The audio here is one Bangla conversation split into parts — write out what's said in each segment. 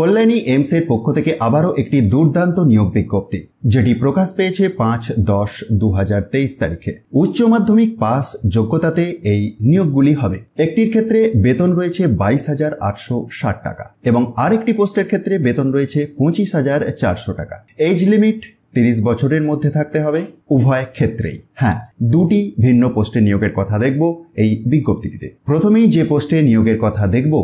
কল্যাণী এমসের পক্ষ থেকে আবারও একটি দুর্দান্ত নিয়োগ বিজ্ঞপ্তি যেটি প্রকাশ পেয়েছে পাঁচ দশ দু তারিখে উচ্চ মাধ্যমিক পাস যোগ্যতাতে এই নিয়োগগুলি হবে একটির ক্ষেত্রে বেতন রয়েছে বাইশ হাজার আটশো ষাট টাকা এবং আরেকটি পোস্টের ক্ষেত্রে বেতন রয়েছে পঁচিশ হাজার চারশো টাকা এজ লিমিট তিরিশ বছরের মধ্যে থাকতে হবে উভয় ক্ষেত্রেই হ্যাঁ দুটি ভিন্ন পোস্টে নিয়োগের কথা দেখব এই বিজ্ঞপ্তিটিতে প্রথমেই যে পোস্টে নিয়োগের কথা দেখব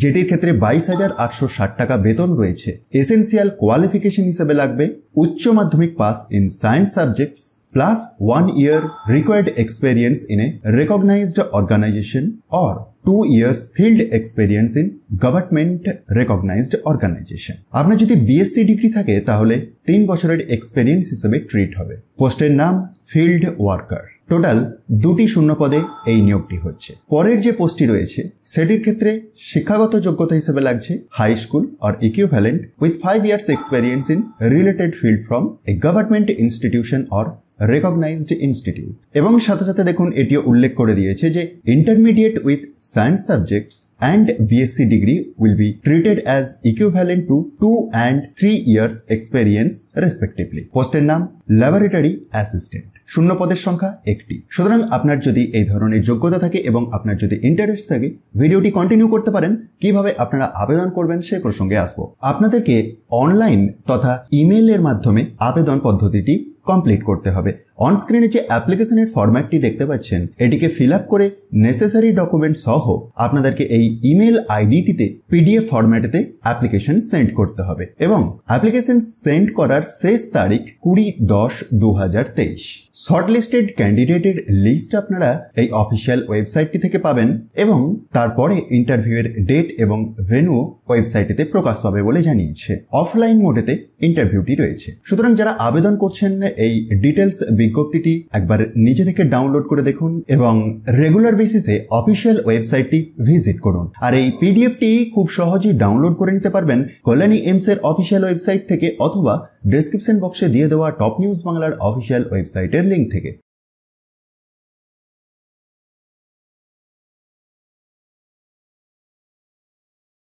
যেটির ক্ষেত্রে বাইশ হাজার আটশো ষাট টাকা বেতন রয়েছে এসেন্সিয়াল কোয়ালিফিকেশন হিসেবে লাগবে উচ্চ মাধ্যমিক pass in science subjects plus one year required experience in a recognised organisation or two years field experience in government recognised organisation আপনার যদি বিএসসি ডিগ্রি থাকে তাহলে তিন বছরের এক্সপেরিয়েন্স হিসেবে ট্রিট হবে পোস্টের নাম ফিল্ড ওয়ার্কার টোটাল দুটি শূন্য পদে এই নিয়োগটি হচ্ছে পরের যে পোস্টটি রয়েছে সেটির ক্ষেত্রে শিক্ষাগত যোগ্যতা হিসেবে লাগছে high school or equivalent with five years experience in related field from a government institution or recognised institute এবং সাথে সাথে দেখুন এটিও উল্লেখ করে দিয়েছে যে intermediate with science subjects and BSc degree will be treated as equivalent to two and three years experience respectively পোস্টের নাম ল্যাবরেটরি অ্যাসিস্ট্যান্ট শূন্য পদের সংখ্যা একটি সুতরাং আপনার যদি এই ধরনের যোগ্যতা থাকে এবং আপনার যদি ইন্টারেস্ট থাকে ভিডিওটি কন্টিনিউ করতে পারেন কিভাবে আপনারা আবেদন করবেন সে প্রসঙ্গে আসবো আপনাদেরকে অনলাইন তথা ইমেলের মাধ্যমে আবেদন পদ্ধতিটি কমপ্লিট করতে হবে অনস্ক্রিনে যে অ্যাপ্লিকেশনের ফরম্যাটটি দেখতে পাচ্ছেন এটিকে ফিল আপ করে নেসেসারি ডকুমেন্ট সহ আপনাদেরকে এই ইমেল আইডিটিতে পিডিএফ ফরম্যাটেতে অ্যাপ্লিকেশন সেন্ড করতে হবে এবং অ্যাপ্লিকেশন সেন্ড করার শেষ তারিখ কুড়ি দশ দু হাজার তেইশ শর্টলিস্টেড ক্যান্ডিডেটের লিস্ট আপনারা এই অফিসিয়াল ওয়েবসাইটটি থেকে পাবেন এবং তারপরে ইন্টারভিউয়ের ডেট এবং ভেনু ওয়েবসাইটটিতে প্রকাশ পাবে বলে জানিয়েছে অফলাইন মোডেতে ইন্টারভিউটি রয়েছে সুতরাং যারা আবেদন করছেন এই ডিটেলস বিজ্ঞপ্তিটি একবার নিজে থেকে ডাউনলোড করে দেখুন এবং রেগুলার বেসিসে অফিসিয়াল ওয়েবসাইটটি ভিজিট করুন আর এই পিডিএফটি খুব সহজেই ডাউনলোড করে নিতে পারবেন কল্যাণী এমস এর অফিসিয়াল ওয়েবসাইট থেকে অথবা ডিসক্রিপশন বক্সে দিয়ে দেওয়া টপ নিউজ বাংলার অফিসিয়াল ওয়েবসাইটের লিঙ্ক থেকে